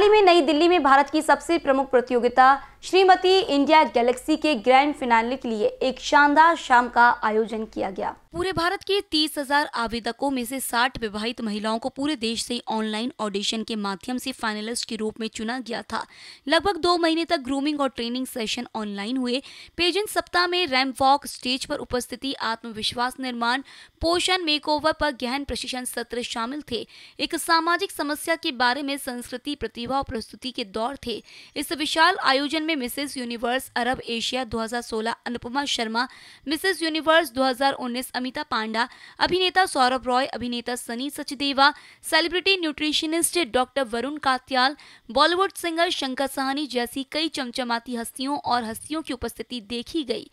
हाल ही में नई दिल्ली में भारत की सबसे प्रमुख प्रतियोगिता श्रीमती इंडिया गैलेक्सी के ग्रैंड फिनाले के लिए एक शानदार शाम का आयोजन किया गया पूरे भारत के तीस हजार आवेदकों में से 60 विवाहित महिलाओं को पूरे देश से ऑनलाइन ऑडिशन के माध्यम से फाइनलिस्ट के रूप में चुना गया था लगभग दो महीने तक ग्रूमिंग और ट्रेनिंग सेशन ऑनलाइन हुए पेजन सप्ताह में रैम्प वॉक स्टेज पर उपस्थिति आत्मविश्वास निर्माण पोषण मेकओवर पर गहन प्रशिक्षण सत्र शामिल थे एक सामाजिक समस्या के बारे में संस्कृति प्रति प्रतिभा प्रस्तुति के दौर थे इस विशाल आयोजन में Mrs Universe Arab Asia 2016 Anupama Sharma Mrs Universe 2019 Amita Panda अभिनेता सौरभ रॉय अभिनेता Sunny Sachdeva celebrity nutritionist doctor Varun Katyal Bollywood singer Shankar Sahani जैसी कई चमचमाती हस्तियों और हस्तियों की उपस्थिति देखी गई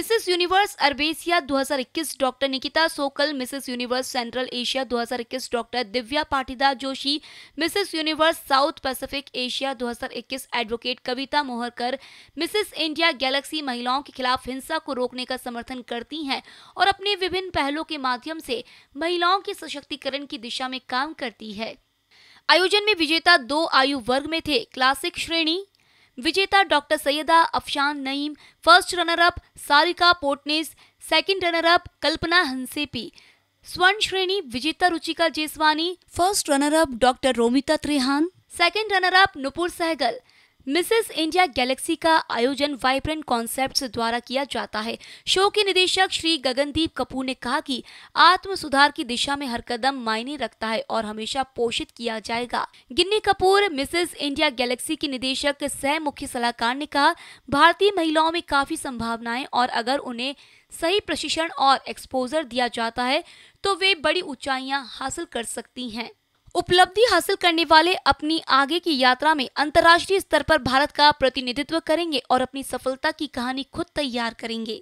मिसेस यूनिवर्स अरबेसिया दो doctor Nikita Sokal Mrs Universe Central Asia दो doctor Divya Patidar Joshi Mrs Universe South Pacific Pacific Asia 2021 advocate Kavita Moharkar Mrs India Galaxy महिलाओं के खिलाफ हिंसा को रोकने का समर्थन करती हैं और अपने विभिन्न पहलों के माध्यम से महिलाओं के सशक्तिकरण की दिशा में काम करती है आयोजन में विजेता दो आयु वर्ग में थे क्लासिक श्रेणी विजेता doctor Syeda Afshan Naeem first runner up Sarika Potnes second runner up Kalpana Hansepi स्वर्ण श्रेणी विजेता Ruchika Jeswani first runner up doctor Romita Trihan second runner up Nupur Sehgal Mrs India Galaxy का आयोजन वाइब्रेंट कॉन्सेप्ट द्वारा किया जाता है शो के निदेशक श्री गगनदीप कपूर ने कहा कि आत्म सुधार की दिशा में हर कदम मायने रखता है और हमेशा पोषित किया जाएगा Ginni Kapoor Mrs India Galaxy के निदेशक सह मुख्य सलाहकार ने कहा भारतीय महिलाओं में काफी संभावनाएं और अगर उन्हें सही प्रशिक्षण और एक्सपोजर दिया जाता है तो वे बड़ी ऊंचाइयां हासिल कर सकती हैं उपलब्धि हासिल करने वाले अपनी आगे की यात्रा में अंतर्राष्ट्रीय स्तर पर भारत का प्रतिनिधित्व करेंगे और अपनी सफलता की कहानी खुद तैयार करेंगे